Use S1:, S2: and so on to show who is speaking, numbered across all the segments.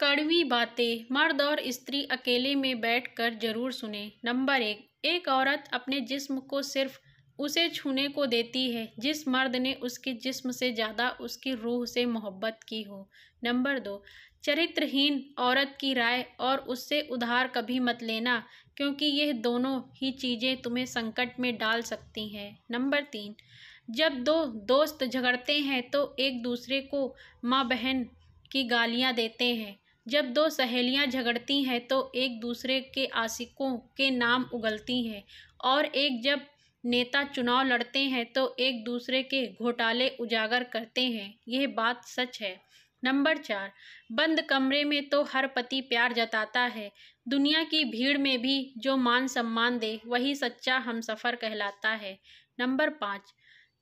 S1: कड़वी बातें मर्द और स्त्री अकेले में बैठकर जरूर सुने नंबर एक एक औरत अपने जिस्म को सिर्फ उसे छूने को देती है जिस मर्द ने उसके जिस्म से ज़्यादा उसकी रूह से मोहब्बत की हो नंबर दो चरित्रहीन औरत की राय और उससे उधार कभी मत लेना क्योंकि यह दोनों ही चीज़ें तुम्हें संकट में डाल सकती हैं नंबर तीन जब दो दोस्त झगड़ते हैं तो एक दूसरे को माँ बहन की गालियाँ देते हैं जब दो सहेलियां झगड़ती हैं तो एक दूसरे के आशिकों के नाम उगलती हैं और एक जब नेता चुनाव लड़ते हैं तो एक दूसरे के घोटाले उजागर करते हैं यह बात सच है नंबर चार बंद कमरे में तो हर पति प्यार जताता है दुनिया की भीड़ में भी जो मान सम्मान दे वही सच्चा हम सफ़र कहलाता है नंबर पाँच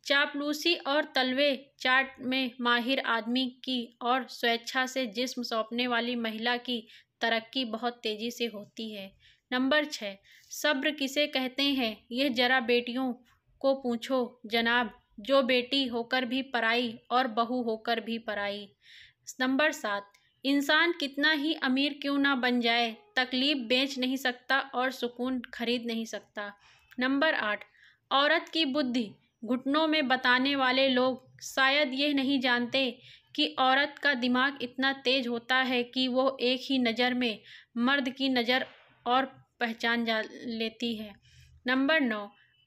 S1: चापलूसी और तलवे चाट में माहिर आदमी की और स्वेच्छा से जिस्म सौंपने वाली महिला की तरक्की बहुत तेज़ी से होती है नंबर छः सब्र किसे कहते हैं यह जरा बेटियों को पूछो जनाब जो बेटी होकर भी पराई और बहू होकर भी पराई नंबर सात इंसान कितना ही अमीर क्यों ना बन जाए तकलीफ बेच नहीं सकता और सुकून खरीद नहीं सकता नंबर आठ औरत की बुद्धि घुटनों में बताने वाले लोग शायद ये नहीं जानते कि औरत का दिमाग इतना तेज होता है कि वो एक ही नज़र में मर्द की नज़र और पहचान जा लेती है नंबर नौ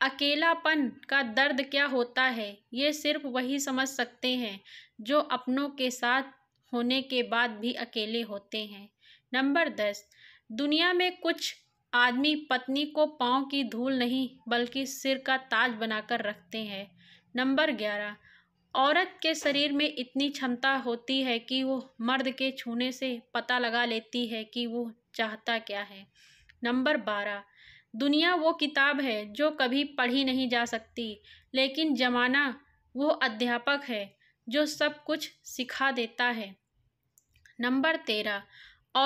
S1: अकेलापन का दर्द क्या होता है ये सिर्फ वही समझ सकते हैं जो अपनों के साथ होने के बाद भी अकेले होते हैं नंबर दस दुनिया में कुछ आदमी पत्नी को पाँव की धूल नहीं बल्कि सिर का ताज बनाकर रखते हैं नंबर ग्यारह औरत के शरीर में इतनी क्षमता होती है कि वो मर्द के छूने से पता लगा लेती है कि वो चाहता क्या है नंबर बारह दुनिया वो किताब है जो कभी पढ़ी नहीं जा सकती लेकिन जमाना वो अध्यापक है जो सब कुछ सिखा देता है नंबर तेरह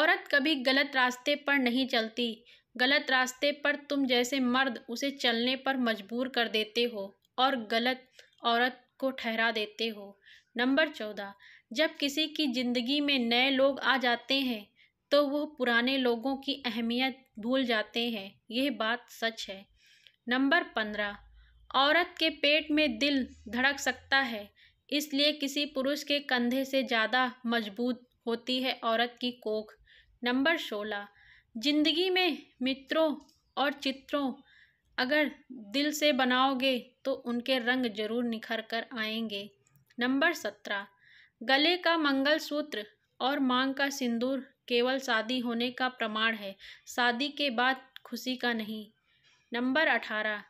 S1: औरत कभी गलत रास्ते पर नहीं चलती गलत रास्ते पर तुम जैसे मर्द उसे चलने पर मजबूर कर देते हो और गलत औरत को ठहरा देते हो नंबर चौदह जब किसी की ज़िंदगी में नए लोग आ जाते हैं तो वो पुराने लोगों की अहमियत भूल जाते हैं यह बात सच है नंबर पंद्रह औरत के पेट में दिल धड़क सकता है इसलिए किसी पुरुष के कंधे से ज़्यादा मजबूत होती है औरत की कोख नंबर सोलह जिंदगी में मित्रों और चित्रों अगर दिल से बनाओगे तो उनके रंग जरूर निखर कर आएंगे नंबर सत्रह गले का मंगलसूत्र और मांग का सिंदूर केवल शादी होने का प्रमाण है शादी के बाद खुशी का नहीं नंबर अठारह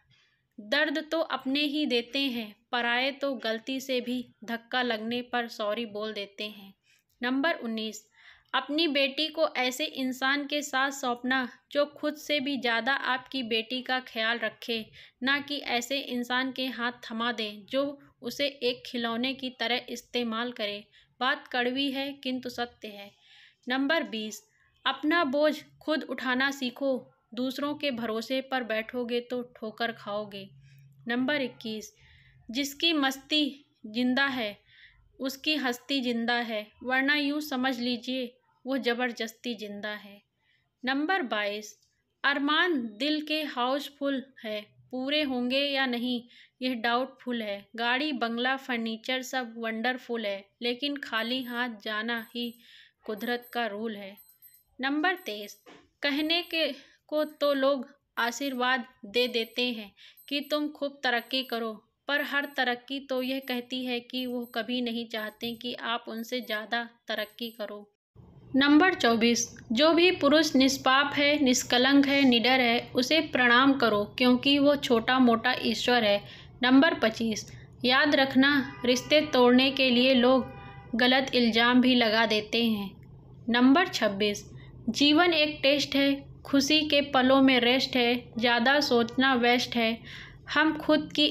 S1: दर्द तो अपने ही देते हैं पराए तो गलती से भी धक्का लगने पर सॉरी बोल देते हैं नंबर उन्नीस अपनी बेटी को ऐसे इंसान के साथ सौंपना जो खुद से भी ज़्यादा आपकी बेटी का ख्याल रखे ना कि ऐसे इंसान के हाथ थमा दे जो उसे एक खिलौने की तरह इस्तेमाल करे बात कड़वी है किंतु सत्य है नंबर बीस अपना बोझ खुद उठाना सीखो दूसरों के भरोसे पर बैठोगे तो ठोकर खाओगे नंबर इक्कीस जिसकी मस्ती जिंदा है उसकी हस्ती जिंदा है वरना यूँ समझ लीजिए वो ज़बरदस्ती ज़िंदा है नंबर बाईस अरमान दिल के हाउसफुल है पूरे होंगे या नहीं यह डाउटफुल है गाड़ी बंगला फर्नीचर सब वंडरफुल है लेकिन खाली हाथ जाना ही कुदरत का रूल है नंबर तेईस कहने के को तो लोग आशीर्वाद दे देते हैं कि तुम खूब तरक्की करो पर हर तरक्की तो यह कहती है कि वो कभी नहीं चाहते कि आप उनसे ज़्यादा तरक्की करो नंबर चौबीस जो भी पुरुष निष्पाप है निष्कलंक है निडर है उसे प्रणाम करो क्योंकि वो छोटा मोटा ईश्वर है नंबर पच्चीस याद रखना रिश्ते तोड़ने के लिए लोग गलत इल्ज़ाम भी लगा देते हैं नंबर छब्बीस जीवन एक टेस्ट है खुशी के पलों में रेस्ट है ज़्यादा सोचना वेस्ट है हम खुद की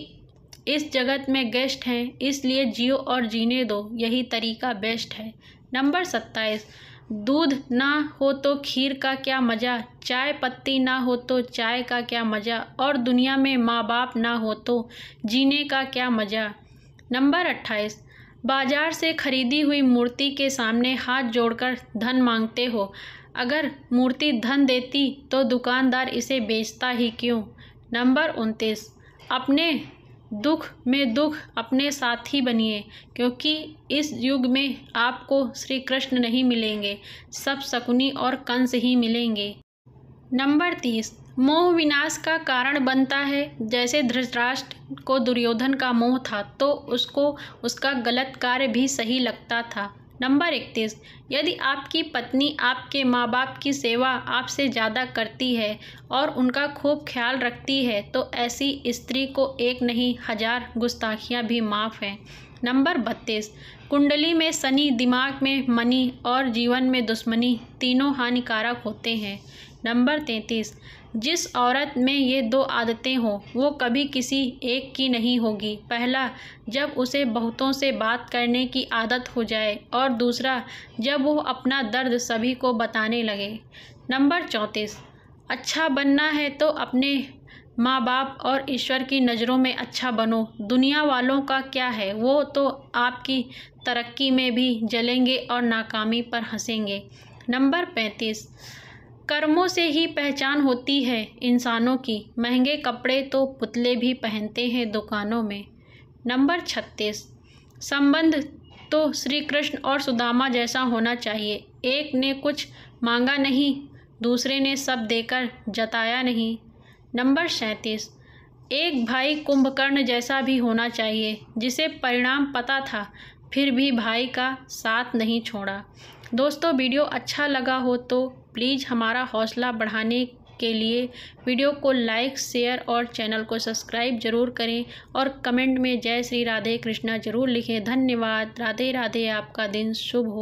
S1: इस जगत में गेस्ट हैं इसलिए जियो और जीने दो यही तरीका बेस्ट है नंबर सत्ताईस दूध ना हो तो खीर का क्या मज़ा चाय पत्ती ना हो तो चाय का क्या मज़ा और दुनिया में माँ बाप ना हो तो जीने का क्या मज़ा नंबर अट्ठाईस बाजार से खरीदी हुई मूर्ति के सामने हाथ जोड़कर धन मांगते हो अगर मूर्ति धन देती तो दुकानदार इसे बेचता ही क्यों नंबर उनतीस अपने दुख में दुख अपने साथ ही बनिए क्योंकि इस युग में आपको श्री कृष्ण नहीं मिलेंगे सब शकुनी और कंस ही मिलेंगे नंबर तीस मोह विनाश का कारण बनता है जैसे धृतराष्ट्र को दुर्योधन का मोह था तो उसको उसका गलत कार्य भी सही लगता था नंबर इकतीस यदि आपकी पत्नी आपके माँ बाप की सेवा आपसे ज़्यादा करती है और उनका खूब ख्याल रखती है तो ऐसी स्त्री को एक नहीं हज़ार गुस्ताखियाँ भी माफ़ हैं नंबर बत्तीस कुंडली में शनि दिमाग में मनी और जीवन में दुश्मनी तीनों हानिकारक होते हैं नंबर तैंतीस जिस औरत में ये दो आदतें हों वो कभी किसी एक की नहीं होगी पहला जब उसे बहुतों से बात करने की आदत हो जाए और दूसरा जब वो अपना दर्द सभी को बताने लगे नंबर चौंतीस अच्छा बनना है तो अपने माँ बाप और ईश्वर की नज़रों में अच्छा बनो दुनिया वालों का क्या है वो तो आपकी तरक्की में भी जलेंगे और नाकामी पर हंसेंगे नंबर पैंतीस कर्मों से ही पहचान होती है इंसानों की महंगे कपड़े तो पुतले भी पहनते हैं दुकानों में नंबर छत्तीस संबंध तो श्री कृष्ण और सुदामा जैसा होना चाहिए एक ने कुछ मांगा नहीं दूसरे ने सब देकर जताया नहीं नंबर सैंतीस एक भाई कुंभकर्ण जैसा भी होना चाहिए जिसे परिणाम पता था फिर भी भाई का साथ नहीं छोड़ा दोस्तों वीडियो अच्छा लगा हो तो प्लीज़ हमारा हौसला बढ़ाने के लिए वीडियो को लाइक शेयर और चैनल को सब्सक्राइब जरूर करें और कमेंट में जय श्री राधे कृष्णा जरूर लिखें धन्यवाद राधे राधे आपका दिन शुभ हो